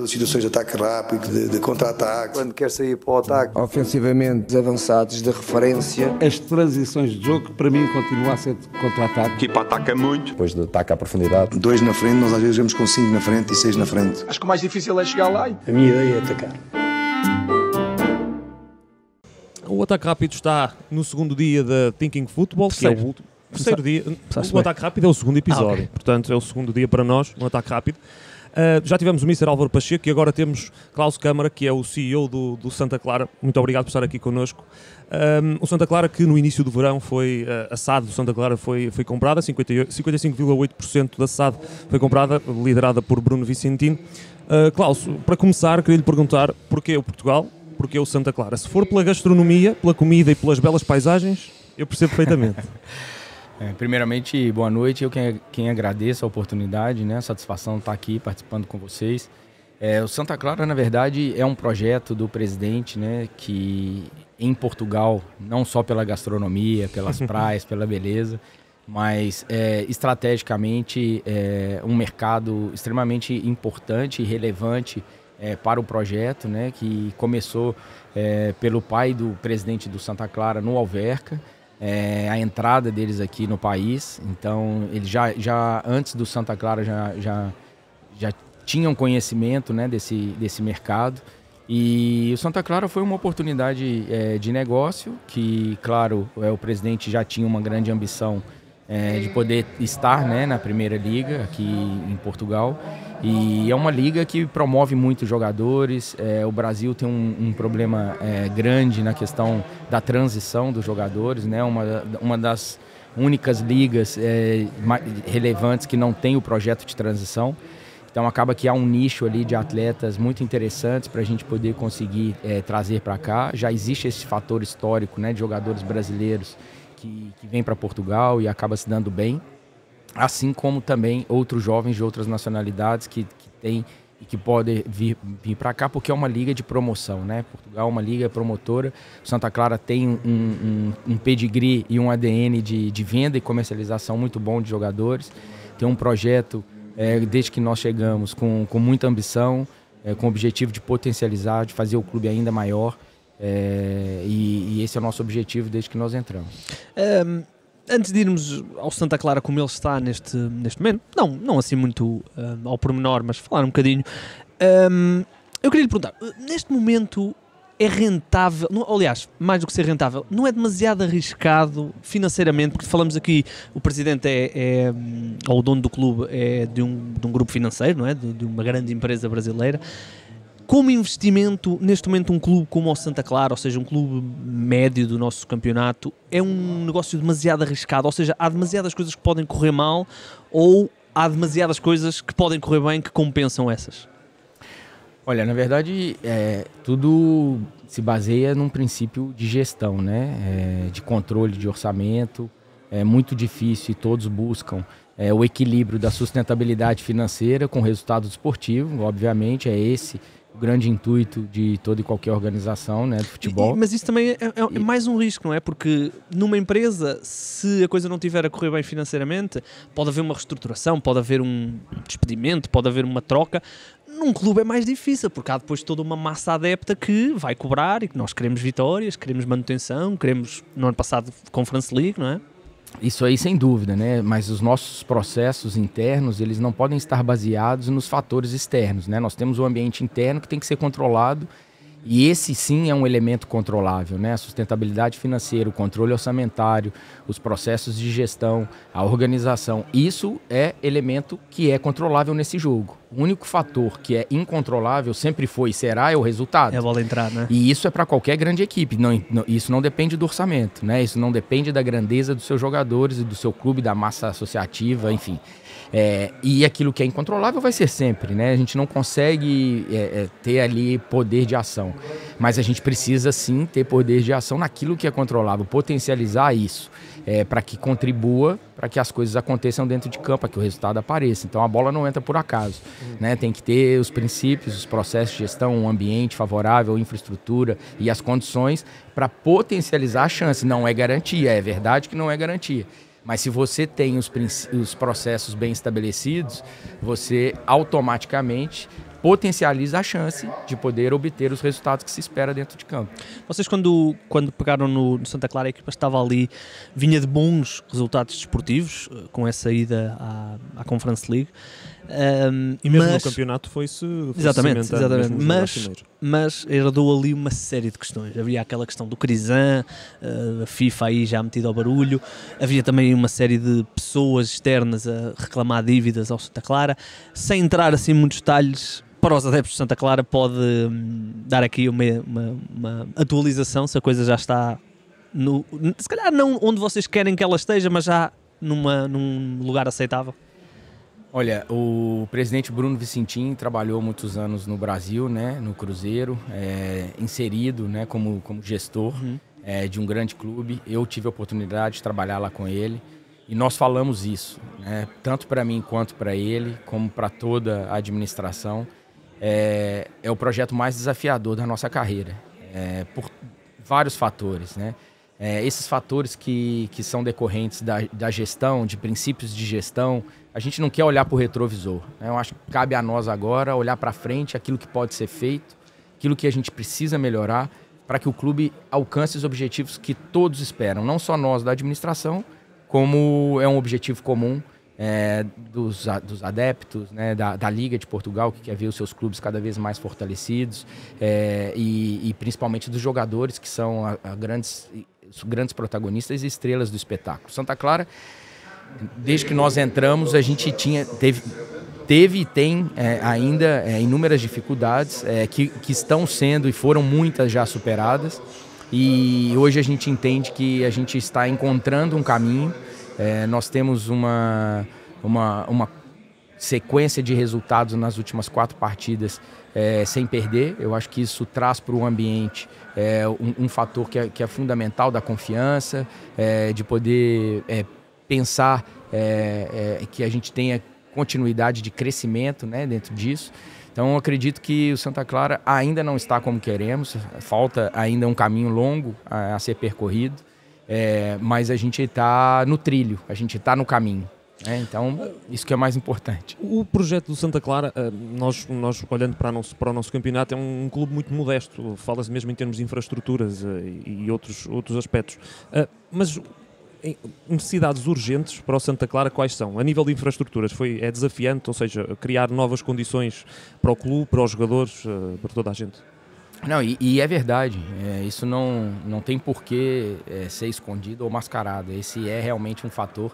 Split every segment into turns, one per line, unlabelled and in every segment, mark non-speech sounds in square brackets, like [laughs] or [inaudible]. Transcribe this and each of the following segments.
das situações de ataque rápido, de, de contra-ataque. Quando quer sair para o ataque. Ofensivamente, avançados de referência. As transições de jogo, para mim, continuam a ser de contra-ataque. A equipa ataca muito. Depois de ataque à profundidade. Dois na frente, nós às vezes vamos com cinco na frente e seis na frente.
Acho que o mais difícil é chegar lá. A minha ideia é atacar.
O ataque rápido está no segundo dia da Thinking Football, Terceiro. que é o último. Terceiro dia. O ataque rápido é o segundo episódio. Ah, okay. Portanto, é o segundo dia para nós, um ataque rápido. Uh, já tivemos o Mr. Álvaro Pacheco e agora temos Klaus Câmara, que é o CEO do, do Santa Clara. Muito obrigado por estar aqui connosco. Um, ah, o Santa Clara, que no início do verão foi uh, ah, assado, o Santa Clara foi, foi comprada, 55,8% da assado foi comprada, liderada por Bruno Vicentino. Uh, Klaus, para começar, queria lhe perguntar porquê o Portugal, porquê o Santa Clara. Se for pela gastronomia, pela comida e pelas belas paisagens, eu percebo perfeitamente. [laughs]
É, primeiramente, boa noite. Eu quem, quem agradeço a oportunidade, né? A satisfação estar aqui participando com vocês. É, o Santa Clara, na verdade, é um projeto do presidente, né? Que em Portugal, não só pela gastronomia, pelas [laughs] praias, pela beleza, mas é, estrategicamente é um mercado extremamente importante e relevante é, para o projeto, né? Que começou é, pelo pai do presidente do Santa Clara no Alverca é, a entrada deles aqui no país. Então, eles já, já antes do Santa Clara já, já, já tinham conhecimento né, desse, desse mercado. E o Santa Clara foi uma oportunidade é, de negócio que, claro, é, o presidente já tinha uma grande ambição é, de poder estar né, na primeira liga aqui em Portugal. E é uma liga que promove muitos jogadores. É, o Brasil tem um, um problema é, grande na questão da transição dos jogadores, né? Uma, uma das únicas ligas é, relevantes que não tem o projeto de transição. Então acaba que há um nicho ali de atletas muito interessantes para a gente poder conseguir é, trazer para cá. Já existe esse fator histórico, né, de jogadores brasileiros que, que vem para Portugal e acaba se dando bem, assim como também outros jovens de outras nacionalidades que, que têm e que podem vir, vir para cá, porque é uma liga de promoção, né? Portugal é uma liga promotora, Santa Clara tem um, um, um pedigree e um ADN de, de venda e comercialização muito bom de jogadores, tem um projeto, é, desde que nós chegamos, com, com muita ambição, é, com o objetivo de potencializar, de fazer o clube ainda maior, é, e, e, esse é o nosso objetivo desde que nós entramos.
Um, antes de irmos ao Santa Clara como ele está neste, neste momento, não, não assim muito um, ao pormenor, mas falar um bocadinho, um, eu queria lhe perguntar, neste momento é rentável, não, aliás, mais do que ser rentável, não é demasiado arriscado financeiramente, porque falamos aqui, o presidente é, é ou o dono do clube é de um, de um grupo financeiro, não é? De, de uma grande empresa brasileira como investimento, neste momento, um clube como o Santa Clara, ou seja, um clube médio do nosso campeonato, é um negócio demasiado arriscado. Ou seja, há demasiadas coisas que podem correr mal ou há demasiadas coisas que podem correr bem que compensam essas?
Olha, na verdade, é, tudo se baseia num princípio de gestão, né? É, de controle de orçamento. É muito difícil e todos buscam é, o equilíbrio da sustentabilidade financeira com o resultado esportivo, obviamente, é esse grande intuito de toda e qualquer organização né, de futebol. E, mas
isso também é, é, é, mais um risco, não é? Porque numa empresa, se a coisa não estiver a correr bem financeiramente, pode haver uma reestruturação, pode haver um despedimento, pode haver uma troca. Num clube é mais difícil, porque há depois toda uma massa adepta que vai cobrar e que nós queremos vitórias,
queremos manutenção, queremos, no ano passado, Conference League, não é? Isso aí sem dúvida, né? Mas os nossos processos internos, eles não podem estar baseados nos fatores externos, né? Nós temos um ambiente interno que tem que ser controlado e esse sim é um elemento controlável, né? A sustentabilidade financeira, o controle orçamentário, os processos de gestão, a organização. Isso é elemento que é controlável nesse jogo. O único fator que é incontrolável sempre foi e será é o resultado. É a bola entrar, né? E isso é para qualquer grande equipe. Não, não, isso não depende do orçamento, né? Isso não depende da grandeza dos seus jogadores e do seu clube, da massa associativa, enfim. É, e aquilo que é incontrolável vai ser sempre, né? A gente não consegue é, é, ter ali poder de ação, mas a gente precisa sim ter poder de ação naquilo que é controlável, potencializar isso é, para que contribua para que as coisas aconteçam dentro de campo, para que o resultado apareça. Então a bola não entra por acaso, né? Tem que ter os princípios, os processos de gestão, um ambiente favorável, infraestrutura e as condições para potencializar a chance. Não é garantia, é verdade que não é garantia. Mas se você tem os, os processos bem estabelecidos, você automaticamente potencializa a chance de poder obter os resultados que se espera dentro de campo. Vocês, quando,
quando pegaram no, no Santa Clara, a equipa estava ali, vinha de bons resultados desportivos, eh, com essa ida à, à Conference League. Um, e mesmo mas, no campeonato foi-se. Foi exatamente, exatamente. Mas, mas herdou ali uma série de questões. Havia aquela questão do Crisan, ah, a FIFA aí já metida ao barulho, havia também uma série de pessoas externas a reclamar dívidas ao Santa Clara. Sem entrar assim muitos detalhes, para os adeptos de Santa Clara pode hum, dar aqui uma, uma, uma, atualização se a coisa já está no, se calhar não onde vocês querem que ela esteja, mas já numa, num lugar aceitável.
Olha, o presidente Bruno Vicentim trabalhou muitos anos no Brasil, né, no Cruzeiro, é, inserido, né, como, como gestor uhum. é, de um grande clube. Eu tive a oportunidade de trabalhar lá com ele e nós falamos isso, né, tanto para mim quanto para ele, como para toda a administração. É, é, o projeto mais desafiador da nossa carreira, por vários fatores, né? É, esses fatores que, que são decorrentes da, da gestão, de princípios de gestão, a gente não quer olhar para o retrovisor. Né? Eu acho que cabe a nós agora olhar para frente aquilo que pode ser feito, aquilo que a gente precisa melhorar para que o clube alcance os objetivos que todos esperam, não só nós da administração, como é um objetivo comum é, dos, dos, adeptos, né, da, da, Liga de Portugal, que quer ver os seus clubes cada vez mais fortalecidos, é, e, e, principalmente dos jogadores, que são a, a grandes grandes protagonistas e estrelas do espetáculo. Santa Clara, desde que nós entramos, a gente tinha teve teve e tem é, ainda é, inúmeras dificuldades é, que, que estão sendo e foram muitas já superadas. E hoje a gente entende que a gente está encontrando um caminho. É, nós temos uma, uma, uma sequência de resultados nas últimas quatro partidas é, sem perder. Eu acho que isso traz para o ambiente é, um, um, fator que é, que é, fundamental da confiança, é, de poder é, pensar é, que a gente tenha continuidade de crescimento né, dentro disso. Então, acredito que o Santa Clara ainda não está como queremos, falta ainda um caminho longo a, a ser percorrido, mas a gente está no trilho, a gente está no caminho. É, então, isso que é mais importante. O projeto do Santa Clara, eh, nós, nós
olhando para, nosso, para o nosso campeonato, é um, clube muito modesto, fala-se mesmo em termos de infraestruturas eh, e outros, outros aspectos. Eh, mas necessidades urgentes para o Santa Clara quais são? A nível de infraestruturas, foi, é desafiante, ou seja, criar novas condições para o clube,
para os jogadores, para toda a gente? Não, e, e é verdade, é, isso não, não tem porquê é, ser escondido ou mascarado, esse é realmente um fator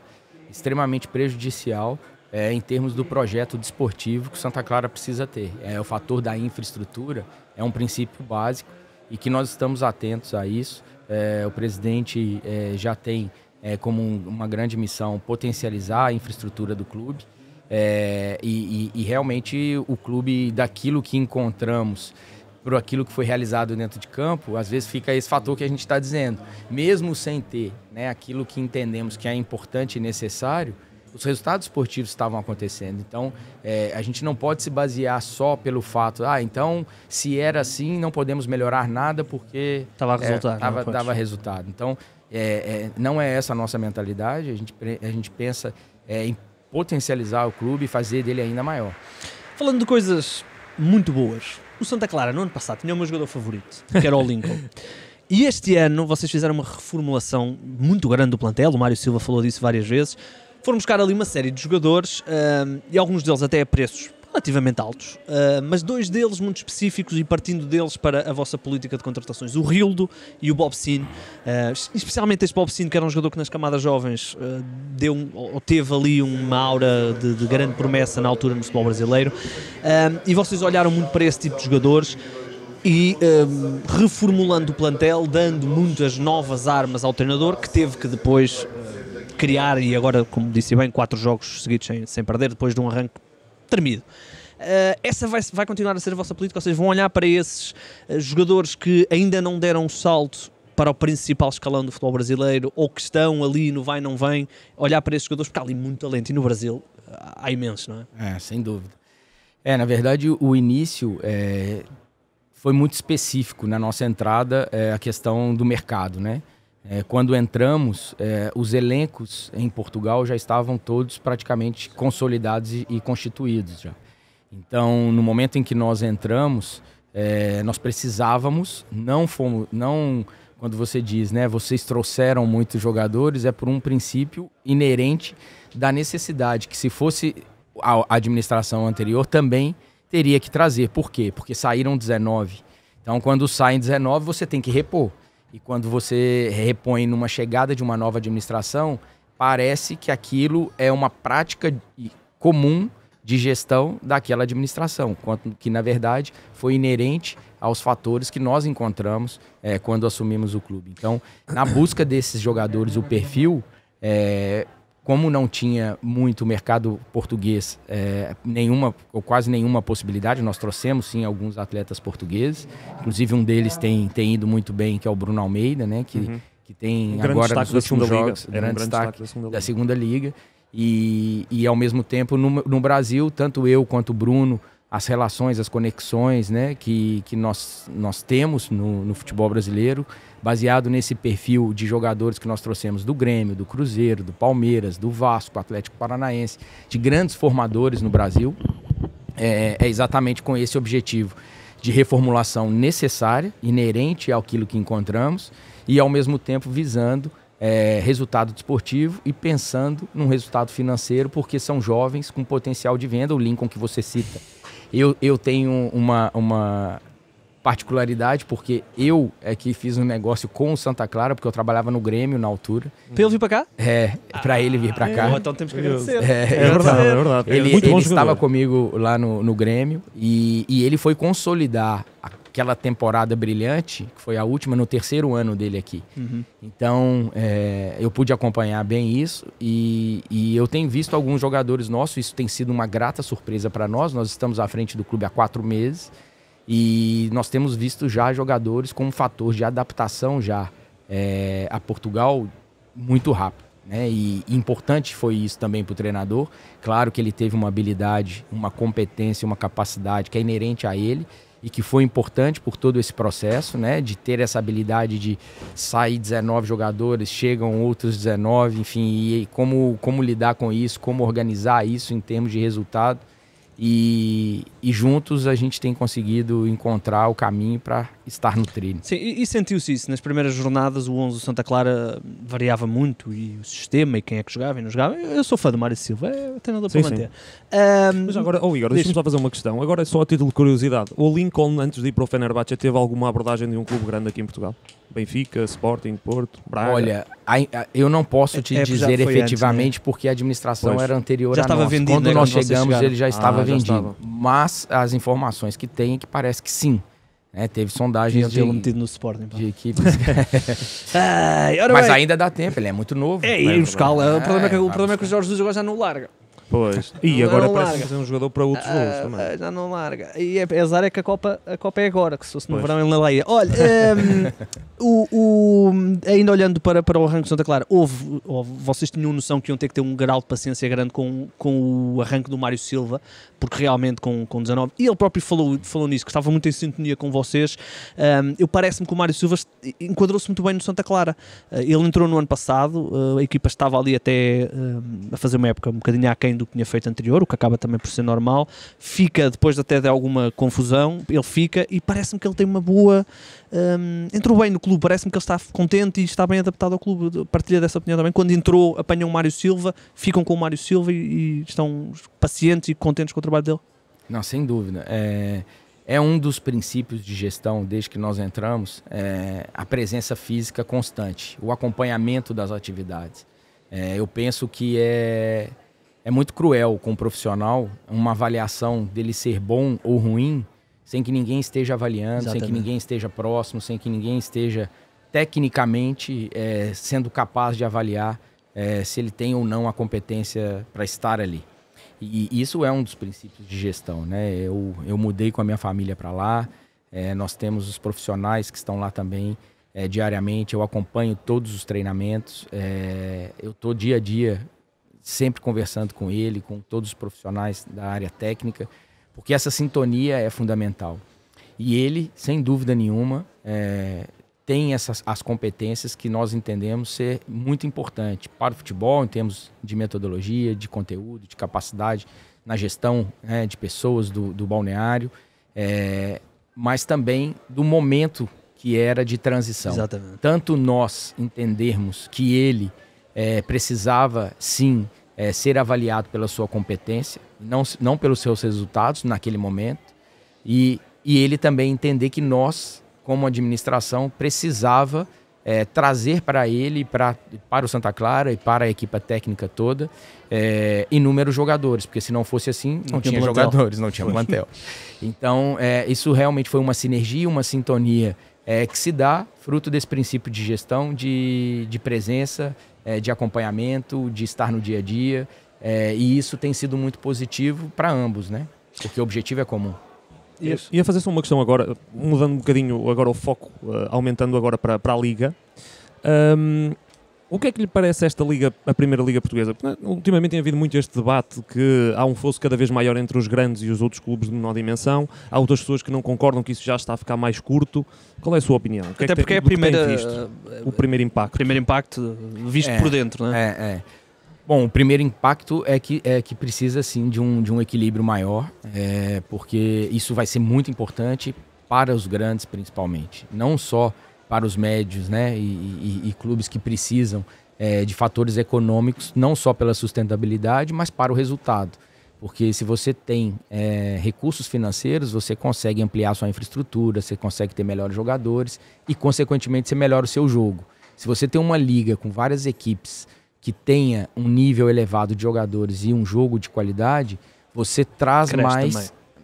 extremamente prejudicial é, em termos do projeto desportivo que Santa Clara precisa ter. É, o fator da infraestrutura é um princípio básico e que nós estamos atentos a isso. É, o presidente é, já tem é, como um, uma grande missão potencializar a infraestrutura do clube é, e, e, e realmente o clube daquilo que encontramos por aquilo que foi realizado dentro de campo, às vezes fica esse fator que a gente está dizendo. Mesmo sem ter né, aquilo que entendemos que é importante e necessário, os resultados esportivos estavam acontecendo. Então, é, a gente não pode se basear só pelo fato, ah, então, se era assim, não podemos melhorar nada porque tava é, resultado, dava resultado. Então, é, é, não é essa a nossa mentalidade. A gente, a gente pensa é, em potencializar o clube e fazer dele ainda maior. Falando de coisas muito boas, o Santa Clara, no ano passado, tinha o meu jogador favorito, que era o Lincoln. [laughs] e este
ano vocês fizeram uma reformulação muito grande do plantel, o Mário Silva falou disso várias vezes. Foram buscar ali uma série de jogadores um, ehm, e alguns deles até a preços relativamente altos, uh, mas dois deles muito específicos e partindo deles para a vossa política de contratações, o Rildo e o Bob Sin, uh, eh, especialmente este Bob Sin que era um jogador que nas camadas jovens uh, deu um, ou teve ali uma aura de, de, grande promessa na altura no futebol brasileiro e vocês olharam muito para esse tipo de jogadores e um, reformulando o plantel, dando muitas novas armas ao treinador que teve que depois criar e agora, como disse bem, quatro jogos seguidos sem, sem perder, depois de um arranque tremido. Uh, essa vai, vai, continuar a ser a vossa política, vocês vão olhar para esses uh, jogadores que ainda não deram um salto para o principal escalão do futebol brasileiro ou que estão ali no vai, não vem, olhar para esses jogadores, porque há ali muito
talento e no Brasil
eh, há imenso, não
é? É, sem dúvida. É, na verdade, o início é, foi muito específico na nossa entrada, é, a questão do mercado, né? É, quando entramos, é, os elencos em Portugal já estavam todos praticamente consolidados e, e constituídos já. Então, no momento em que nós entramos, é, nós precisávamos, não fomos, não quando você diz, né, vocês trouxeram muitos jogadores, é por um princípio inerente da necessidade que se fosse a administração anterior também teria que trazer. Por quê? Porque saíram 19. Então, quando saem 19, você tem que repor. E quando você repõe numa chegada de uma nova administração, parece que aquilo é uma prática comum de gestão daquela administração, quanto que na verdade foi inerente aos fatores que nós encontramos é, quando assumimos o clube. Então, na busca desses jogadores, o perfil é, como não tinha muito mercado português, é, nenhuma ou quase nenhuma possibilidade, nós trouxemos sim alguns atletas portugueses. Inclusive um deles tem, tem ido muito bem, que é o Bruno Almeida, né? Que, uhum. que tem um agora nos últimos jogos um grande, destaque, destaque da segunda liga. liga. E, e ao mesmo tempo no, no Brasil, tanto eu quanto o Bruno as relações, as conexões né, que, que nós, nós temos no, no, futebol brasileiro, baseado nesse perfil de jogadores que nós trouxemos do Grêmio, do Cruzeiro, do Palmeiras, do Vasco, Atlético Paranaense, de grandes formadores no Brasil, é, é exatamente com esse objetivo de reformulação necessária, inerente àquilo que encontramos, e ao mesmo tempo visando é, resultado desportivo e pensando num resultado financeiro, porque são jovens com potencial de venda, o Lincoln que você cita eu, eu tenho uma, uma particularidade, porque eu é que fiz um negócio com o Santa Clara, porque eu trabalhava no Grêmio na altura. Pra ele vir pra cá? É, pra ah, ele vir pra cá. Então temos que agradecer. Né? É, é verdade, então, é verdade. Ele, ele estava comigo lá no, no Grêmio e, e ele foi consolidar a aquela temporada brilhante, que foi a última, no terceiro ano dele aqui. Uhum. Então, é, eu pude acompanhar bem isso e, e, eu tenho visto alguns jogadores nossos, isso tem sido uma grata surpresa para nós. Nós estamos à frente do clube há quatro meses e nós temos visto já jogadores com um fator de adaptação já é, a Portugal muito rápido. Né? E importante foi isso também para o treinador. Claro que ele teve uma habilidade, uma competência, uma capacidade que é inerente a ele e que foi importante por todo esse processo, né? De ter essa habilidade de sair 19 jogadores, chegam outros 19, enfim, e como, como lidar com isso, como organizar isso em termos de resultado. E, e, juntos a gente tem conseguido encontrar o caminho para estar no trilho.
Sim, e, e sentiu-se isso. Nas primeiras jornadas, o 11 do Santa Clara variava muito e o sistema e quem é que jogava e não jogava. Eu sou fã do Mário Silva, é nada para manter. Um, Mas agora, oh Igor, deixa-me
só fazer uma questão. Agora, é só a título de curiosidade: o Lincoln, antes de ir para o Fenerbahçe, teve alguma abordagem de um clube grande aqui em Portugal? Benfica,
Sporting, Porto, Braga. Olha, eu não posso é, te é, dizer efetivamente antes, né? porque a administração pois. era anterior já a estava vendido, Quando né? nós chegamos, ele já ah, estava ah, vendido. Já estava. Mas as informações que tem é que parece que sim. É, teve sondagens de, metido no Sporting, de equipes. [laughs] Mas ainda dá tempo, ele é muito novo. É, né? e o, o É, o problema, é, que, o é, problema é que o Jorge Jesus agora já não larga. Pois. [laughs] E agora não parece larga. fazer é um jogador para outros gols ah, também. Ah, já não
larga. E é, é azar é que a Copa, a Copa é agora, que se fosse no pois. verão em leia. Olha, um, ehm, [laughs] o, o, ainda olhando para, para o arranque de Santa Clara, houve, houve, vocês tinham noção que iam ter que ter um grau de paciência grande com, com o arranque do Mário Silva, porque realmente com, com 19, e ele próprio falou, falou nisso, que estava muito em sintonia com vocês. Um, ehm, eu parece-me que o Mário Silva enquadrou-se muito bem no Santa Clara. Uh, ele entrou no ano passado, uh, a equipa estava ali até uh, a fazer uma época um bocadinho aquém do que tinha feito anterior, o que acaba também por ser normal. Fica, depois até de alguma confusão, ele fica e parece-me que ele tem uma boa. Um, entrou bem no clube, parece-me que ele está contente e está bem adaptado ao clube. Partilha dessa opinião também. Quando entrou, apanham o Mário Silva, ficam com o Mário
Silva e, e estão pacientes e contentes com o trabalho dele. Não, sem dúvida. É, é um dos princípios de gestão desde que nós entramos é, a presença física constante, o acompanhamento das atividades. É, eu penso que é é muito cruel com o profissional uma avaliação dele ser bom ou ruim sem que ninguém esteja avaliando, Exatamente. sem que ninguém esteja próximo, sem que ninguém esteja tecnicamente é, sendo capaz de avaliar é, se ele tem ou não a competência para estar ali. E, e isso é um dos princípios de gestão, né? Eu, eu mudei com a minha família para lá, é, nós temos os profissionais que estão lá também diariamente, eu acompanho todos os treinamentos, eu estou dia a dia sempre conversando com ele, com todos os profissionais da área técnica, porque essa sintonia é fundamental. E ele, sem dúvida nenhuma, é, tem essas as competências que nós entendemos ser muito importante para o futebol em termos de metodologia, de conteúdo, de capacidade na gestão né, de pessoas do, do balneário, é, mas também do momento que era de transição. Exatamente. Tanto nós entendermos que ele é, precisava sim é, ser avaliado pela sua competência, não, não pelos seus resultados naquele momento, e, e ele também entender que nós, como administração, precisava é, trazer para ele, pra, para o Santa Clara e para a equipe técnica toda, é, inúmeros jogadores, porque se não fosse assim, não, não tinha, jogadores, não tinha mantel. plantel. [laughs] Então, é, isso realmente foi uma sinergia, uma sintonia é, que se dá fruto desse princípio de gestão, de, de presença é, de acompanhamento, de estar no dia a dia. É, e isso tem sido muito positivo para ambos, né? Porque o objetivo é comum. Isso.
Ia fazer só uma questão agora, mudando um bocadinho agora o foco, uh, aumentando agora para, a Liga. Um, o que é que lhe parece esta liga, a primeira liga portuguesa? Né, ultimamente tem havido muito este debate que há um fosso cada vez maior entre os grandes e os outros clubes de menor dimensão. Há outras pessoas que não concordam que isso já está a ficar mais curto. Qual é a sua opinião? que é Até é que porque é a primeira, visto, o primeiro impacto. Primeiro impacto visto é, por dentro,
não é? É, é. Bom, o primeiro impacto é que, é que precisa sim de um, de um equilíbrio maior, é, porque isso vai ser muito importante para os grandes principalmente. Não só para os médios né, e, e, e clubes que precisam é, de fatores econômicos, não só pela sustentabilidade, mas para o resultado. Porque se você tem é, recursos financeiros, você consegue ampliar sua infraestrutura, você consegue ter melhores jogadores e, consequentemente, você melhora o seu jogo. Se você tem uma liga com várias equipes que tenha um nível elevado de jogadores e um jogo de qualidade, você traz Cresce mais,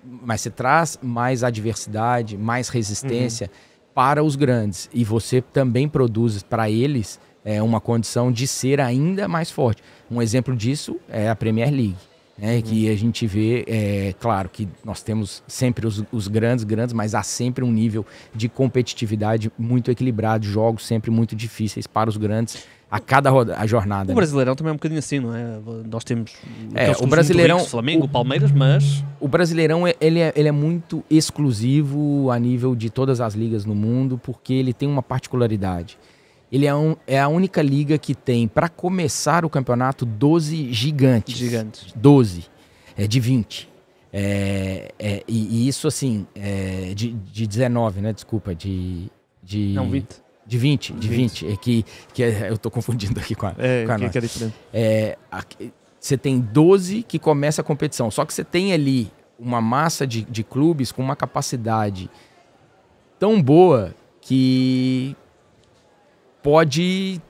também. mas você traz mais adversidade, mais resistência. Uhum para os grandes. E você também produz para eles é, uma condição de ser ainda mais forte. Um exemplo disso é a Premier League. Né, uhum. Que a gente vê, é, claro que nós temos sempre os, os, grandes, grandes, mas há sempre um nível de competitividade muito equilibrado, jogos sempre muito difíceis para os grandes a cada roda, a jornada. O né? Brasileirão também é um bocadinho assim, não é? Nós temos é, o Brasileirão, ricos, Flamengo,
o, Palmeiras, mas
o Brasileirão é, ele é, ele é muito exclusivo a nível de todas as ligas no mundo, porque ele tem uma particularidade. Ele é, um, é a única liga que tem para começar o campeonato 12 gigantes. Gigantes. 12 é de 20. É, é, e, e, isso assim, é, de, de 19, né? Desculpa, de. de... Não, 20. De 20, de 20. 20. É que, que é, eu tô confundindo aqui com a, é, com a que, que é, é aqui, Você tem 12 que começa a competição. Só que você tem ali uma massa de, de clubes com uma capacidade tão boa que pode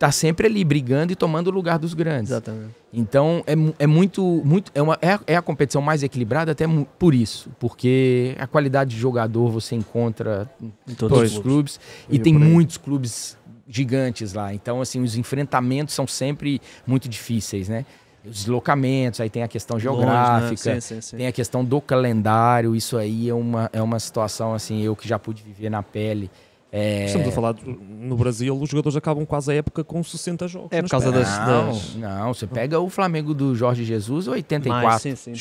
tá sempre ali brigando e tomando o lugar dos grandes. Exatamente. Então é, é muito, muito é, uma, é, a, é a competição mais equilibrada até por isso, porque a qualidade de jogador você encontra em, em todos, todos, os clubes, clubes. e tem muitos clubes gigantes lá. Então assim os enfrentamentos são sempre muito difíceis, né? Os deslocamentos, aí tem a questão geográfica, Longe, né? sim, sim, sim. tem a questão do calendário. Isso aí é uma, é uma situação assim eu que já pude viver na pele é... Estamos a falar no Brasil, os jogadores acabam quase a época com 60 jogos. É por causa das, das, Não, você pega o Flamengo do Jorge Jesus, 84. Mais, sim, sim.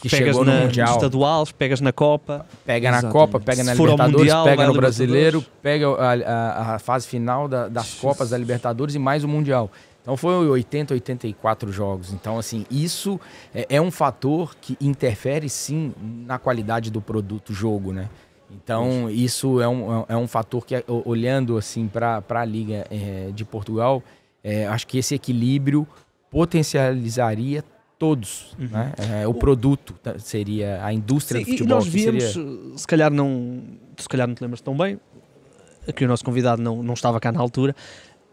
Que pegas chegou no Mundial. estaduais,
pegas na Copa. Pega Exatamente. na Copa, pega na Libertadores, mundial, pega no Brasileiro,
pega a, a, a fase final da, das Jesus. Copas da Libertadores e mais o Mundial. Então foi 80, 84 jogos. Então, assim, isso é, é um fator que interfere sim na qualidade do produto jogo, né? Então, isso é, é um, é um fator que, olhando assim para a Liga é, de Portugal, é, acho que esse equilíbrio potencializaria todos. Uhum. Né? É, o, produto seria a indústria Sim, do futebol. E nós víamos, seria...
se, calhar não, se calhar não te lembras tão bem, aqui o nosso convidado não, não estava cá na altura,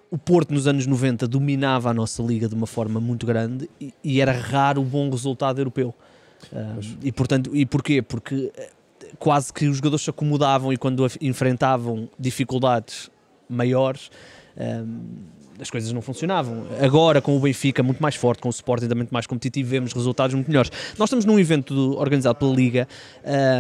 o Porto nos anos 90 dominava a nossa liga de uma forma muito grande e, e era raro o bom resultado europeu. Ah, e portanto, e porquê? Porque quase que os jogadores se acomodavam e quando enfrentavam dificuldades maiores. Um, ehm, as coisas não funcionavam. Agora, com o Benfica muito mais forte, com o Sporting também muito mais competitivo, vemos resultados muito melhores. Nós estamos num evento organizado pela Liga,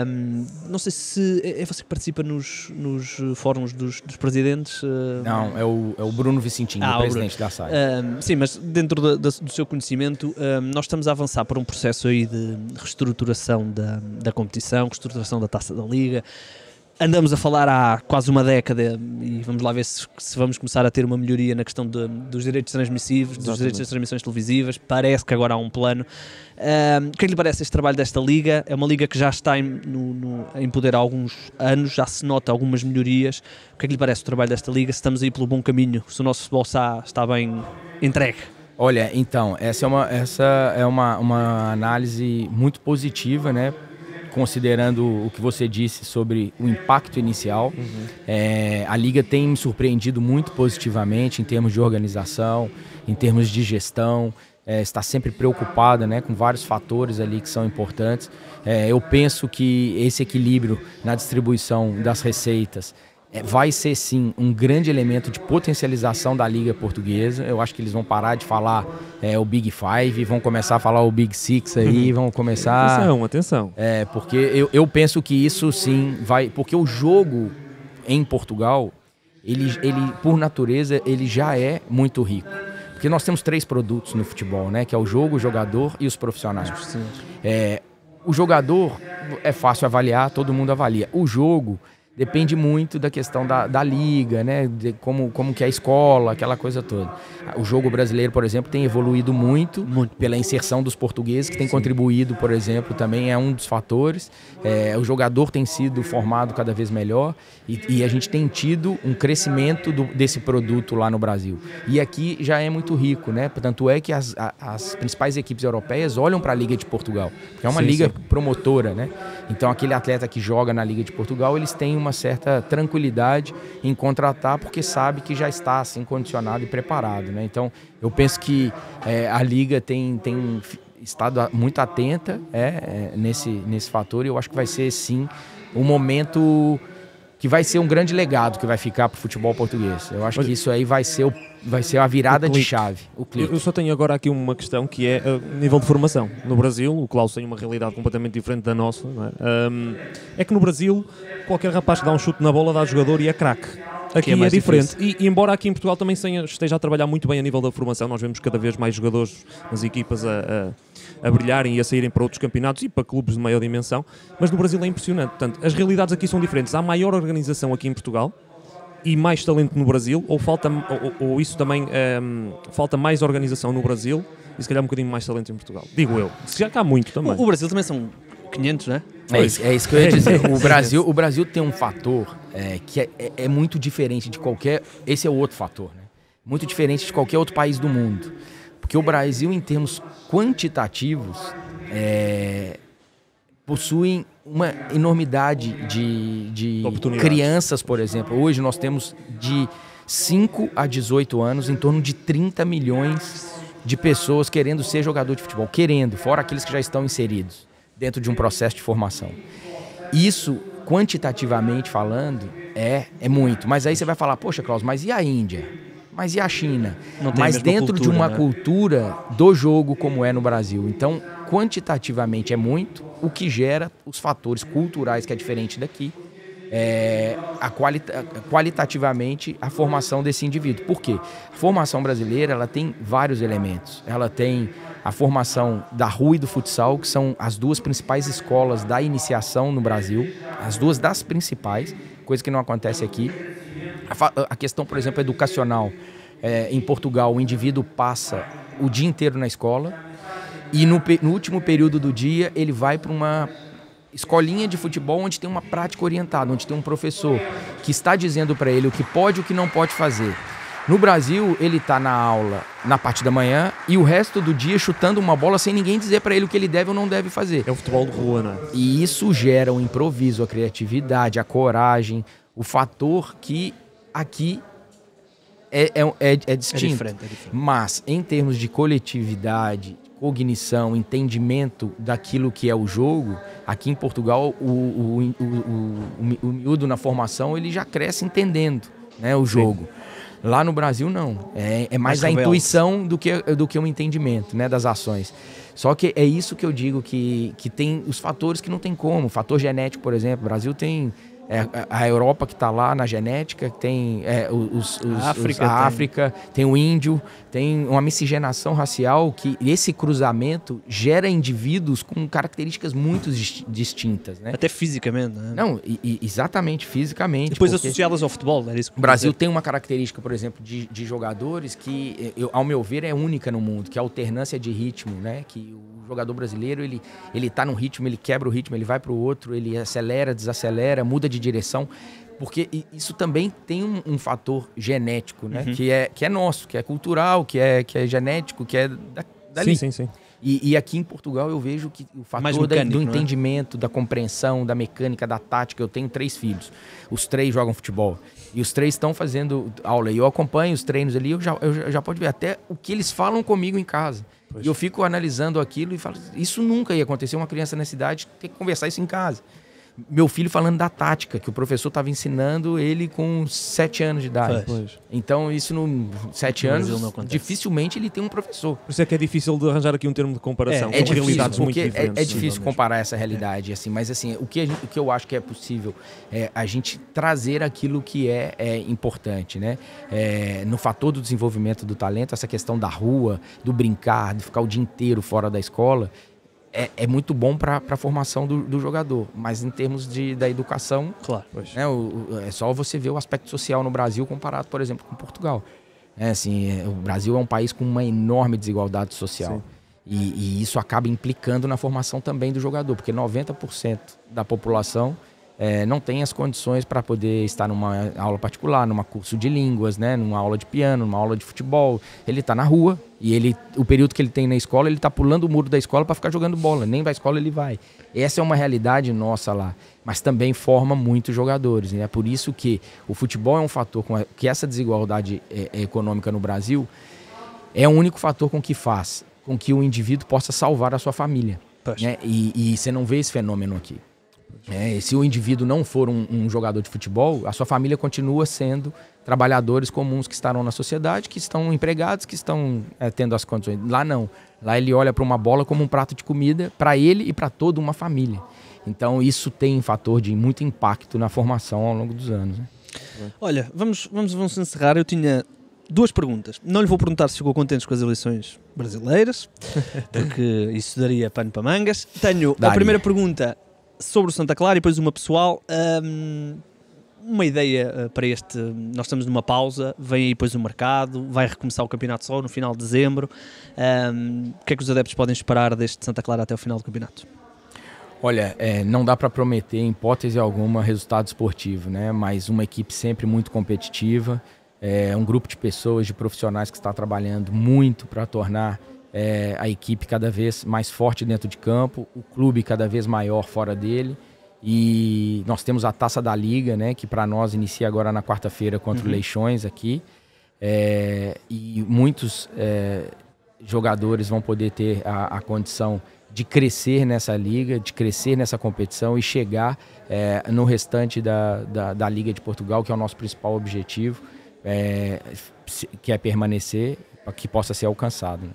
um, não sei se é, é você que participa nos, nos fóruns dos, dos presidentes? Uh, não,
é o, é o Bruno Vicentinho, ah, o presidente o da SAI.
Um, sim, mas dentro da, da, do seu conhecimento, um, nós estamos a avançar para um processo aí de reestruturação da, da competição, reestruturação da taça da Liga, andamos a falar há quase uma década e vamos lá ver se, se vamos começar a ter uma melhoria na questão de, dos direitos transmissivos, Exatamente. dos direitos das transmissões televisivas. Parece que agora há um plano. Um, o que é que lhe parece este trabalho desta liga? É uma liga que já está em, no, no, em poder há alguns anos, já se nota algumas melhorias. O que é que lhe parece o trabalho desta liga? Se estamos aí pelo bom
caminho, se o nosso futebol está, está bem entregue? Olha, então, essa é uma, essa é uma, uma análise muito positiva, né? considerando o que você disse sobre o impacto inicial. Uhum. É, a liga tem me surpreendido muito positivamente em termos de organização, em termos de gestão. É, está sempre preocupada né, com vários fatores ali que são importantes. É, eu penso que esse equilíbrio na distribuição das receitas é, vai ser sim um grande elemento de potencialização da Liga Portuguesa. Eu acho que eles vão parar de falar é, o Big Five, vão começar a falar o Big Six aí, uhum. vão começar. Atenção, atenção. É, porque eu, eu penso que isso sim vai. Porque o jogo em Portugal, ele, ele, por natureza, ele já é muito rico. Porque nós temos três produtos no futebol, né? Que é o jogo, o jogador e os profissionais. Sim. É, o jogador é fácil avaliar, todo mundo avalia. O jogo depende muito da questão da, da liga, né? De como, como que é a escola, aquela coisa toda. O jogo brasileiro, por exemplo, tem evoluído muito, muito. pela inserção dos portugueses, que tem Sim. contribuído, por exemplo, também é um dos fatores. É, o jogador tem sido formado cada vez melhor e, e a gente tem tido um crescimento do, desse produto lá no Brasil. E aqui já é muito rico, né? Tanto é que as, as principais equipes europeias olham para a Liga de Portugal, que é uma sim, liga sim. promotora, né? Então aquele atleta que joga na Liga de Portugal, eles têm uma uma certa tranquilidade em contratar, porque sabe que já está assim condicionado e preparado. Né? Então, eu penso que é, a liga tem, tem estado muito atenta é, é, nesse, nesse fator e eu acho que vai ser sim um momento que vai ser um grande legado que vai ficar para o futebol português. Eu acho que isso aí vai ser, o, vai ser a virada de chave. O Eu
só tenho agora aqui uma questão que é uh, nível de formação. No Brasil, o Klaus tem uma realidade completamente diferente da nossa. É? Um, é? que no Brasil, qualquer rapaz que dá um chute na bola dá jogador e é craque. Aqui é, é, diferente. E, e, embora aqui em Portugal também esteja a trabalhar muito bem a nível da formação, nós vemos cada vez mais jogadores nas equipas a, a a brilharem e a saírem para outros campeonatos e para clubes de maior dimensão, mas no Brasil é impressionante. Portanto, as realidades aqui são diferentes. Há maior organização aqui em Portugal e mais talento no Brasil, ou, falta, ou, ou isso também um, ehm, falta mais organização no Brasil e se calhar um bocadinho mais talento em Portugal. Digo eu. Se já cá há muito também. O, o Brasil
também são 500, né? É isso, é isso que eu ia é dizer. O [laughs] é Brasil, o Brasil tem um fator é, que é, é, é, muito diferente de qualquer. Esse é o outro fator, né? Muito diferente de qualquer outro país do mundo. Porque o Brasil, em termos quantitativos, é, uma enormidade de, de crianças, por exemplo. Hoje nós temos de 5 a 18 anos em torno de 30 milhões de pessoas querendo ser jogador de futebol, querendo, fora aqueles que já estão inseridos dentro de um processo de formação. Isso, quantitativamente falando, é, é muito. Mas aí você vai falar, poxa, Klaus, mas e a Índia? mas e a China? mas dentro cultura, de uma né? cultura do jogo como é no Brasil. Então, quantitativamente é muito, o que gera os fatores culturais que é diferente daqui. É, a qualita qualitativamente a formação desse indivíduo. Por quê? A formação brasileira ela tem vários elementos. Ela tem a formação da rua e do futsal, que são as duas principais escolas da iniciação no Brasil, as duas das principais, coisa que não acontece aqui. A, questão, por exemplo, educacional. É, em Portugal, o indivíduo passa o dia inteiro na escola e no, no último período do dia ele vai para uma escolinha de futebol onde tem uma prática orientada, onde tem um professor que está dizendo para ele o que pode e o que não pode fazer. No Brasil, ele está na aula na parte da manhã e o resto do dia chutando uma bola sem ninguém dizer para ele o que ele deve ou não deve fazer. É o futebol de rua, né? E isso gera o improviso, a criatividade, a coragem, o fator que Aqui é, é, é, é distinto. Diferente, é diferente. Mas, em termos de coletividade, cognição, entendimento daquilo que é o jogo, aqui em Portugal, o, o, o, o, miúdo na formação ele já cresce entendendo né, o jogo. Lá no Brasil, não. É, é mais, mais a intuição do que, do que um entendimento né, das ações. Só que é isso que eu digo, que, que tem os fatores que não tem como. O fator genético, por exemplo. O Brasil tem é, é, a Europa que está lá na genética, tem é, os, os, a, África, os, a tem. África, tem. o índio, tem uma miscigenação racial que esse cruzamento gera indivíduos com características muito distintas. Né? Até fisicamente, né? Não, e, e, exatamente, fisicamente. Depois associadas ao futebol, era isso O Brasil tem uma característica, por exemplo, de, de jogadores que, eh, eu, ao meu ver, é única no mundo, que é a alternância de ritmo, né? Que o jogador brasileiro, ele, ele tá num ritmo, ele quebra o ritmo, ele vai para o outro, ele acelera, desacelera, muda de de direção, porque isso também tem um, um fator genético, né? Uhum. Que, é, que é nosso, que é cultural, que é, que é genético, que é da, dali. Sim, sim, sim. E, e, aqui em Portugal eu vejo que o fator mecânico, da, do né? entendimento, é? da compreensão, da mecânica, da tática. Eu tenho três filhos. Os três jogam futebol. E os três estão fazendo aula. E eu acompanho os treinos ali. Eu já, eu já pode ver até o que eles falam comigo em casa. Pois. E eu fico analisando aquilo e falo: Isso nunca ia acontecer. Uma criança na cidade tem que conversar isso em casa. Meu filho falando da tática, que o professor estava ensinando ele com sete anos de idade. Pois. Então, isso no sete no anos, dificilmente ele tem um professor. Por isso é que é difícil de arranjar aqui um termo de comparação. É, é difícil, realidades muito diferentes. É, é difícil comparar essa é. realidade, assim. Mas, assim, o que, gente, o que eu acho que é possível é a gente trazer aquilo que é, é importante, né? É, no fator do desenvolvimento do talento, essa questão da rua, do brincar, de ficar o dia inteiro fora da escola, é, é muito bom para a formação do, do, jogador, mas em termos de, da educação, claro. Né, o, o, é só você ver o aspecto social no Brasil comparado, por exemplo, com Portugal. É assim, é, o Brasil é um país com uma enorme desigualdade social. E, e isso acaba implicando na formação também do jogador, porque 90% da população é, não tem as condições para poder estar numa aula particular, numa curso de línguas, né, numa aula de piano, numa aula de futebol. Ele está na rua e ele, o período que ele tem na escola, ele está pulando o muro da escola para ficar jogando bola. Nem vai à escola ele vai. Essa é uma realidade nossa lá, mas também forma muitos jogadores. Né? É por isso que o futebol é um fator com a, que essa desigualdade é, é econômica no Brasil é o único fator com que faz com que o indivíduo possa salvar a sua família. Né? E, e você não vê esse fenômeno aqui. É, e se o indivíduo não for um, um, jogador de futebol, a sua família continua sendo trabalhadores comuns que estarão na sociedade, que estão empregados, que estão é, tendo as condições. Lá não. Lá ele olha para uma bola como um prato de comida para ele e para toda uma família. Então isso tem um fator de muito impacto na formação ao longo dos anos. Né?
Olha, vamos, vamos, vamos encerrar. Eu tinha duas perguntas. Não lhe vou perguntar se ficou contente com as eleições brasileiras, [laughs] porque isso daria pano para mangas. Tenho Daria. a primeira pergunta sobre o Santa Clara e depois uma pessoal. Um, uma ideia eh, para este. Nós estamos numa pausa, vem aí depois o mercado, vai recomeçar o campeonato só no final de dezembro. Um, o que é que os adeptos podem esperar deste Santa Clara até o final do campeonato?
Olha, é, não dá para prometer, em hipótese alguma, resultado esportivo, né? Mas uma equipe sempre muito competitiva, é um grupo de pessoas, de profissionais que está trabalhando muito para tornar é, a equipe cada vez mais forte dentro de campo, o clube cada vez maior fora dele. E nós temos a Taça da Liga, né, que para nós inicia agora na quarta-feira contra uhum. o Leixões aqui. É, e muitos é, jogadores vão poder ter a, a, condição de crescer nessa liga, de crescer nessa competição e chegar é, no restante da, da, da, Liga de Portugal, que é o nosso principal objetivo, é, que é permanecer, que possa ser alcançado. Né?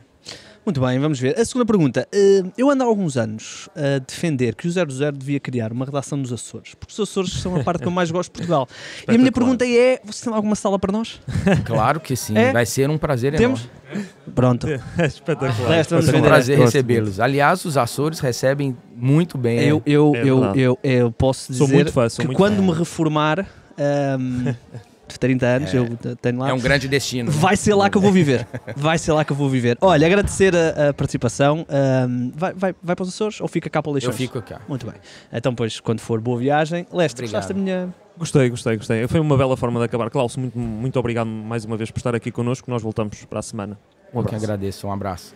Muito bem, vamos ver. A segunda pergunta.
Eh, eu ando há alguns anos a defender que o 00 devia criar uma redação nos Açores, porque os Açores são a parte que eu mais gosto de Portugal. e a minha pergunta é: você tem alguma sala para nós? Claro que sim, é? vai ser um prazer Temos? enorme. Pronto. [laughs]
É espetacular.
É um prazer recebê-los. Aliás, os Açores recebem muito bem. Eu, eu, é eu, eu, posso dizer que quando me
reformar. Ehm, [laughs] de 30 anos, é. eu tenho lá. É um grande destino. Vai ser lá que eu vou viver. [laughs] Vai ser lá que eu vou viver. Olha, agradecer a, a participação. Um,
vai, vai, vai para os Açores ou fica cá para o Leixões? Eu fico cá. Muito bem. Então, pois, quando for, boa viagem. Leste, Obrigado. gostaste da minha Gostei, gostei, gostei. Foi uma bela forma de acabar. Klaus, muito, muito obrigado mais uma vez por estar aqui connosco. Nós voltamos para a semana. Um abraço. Eu que agradeço, um abraço.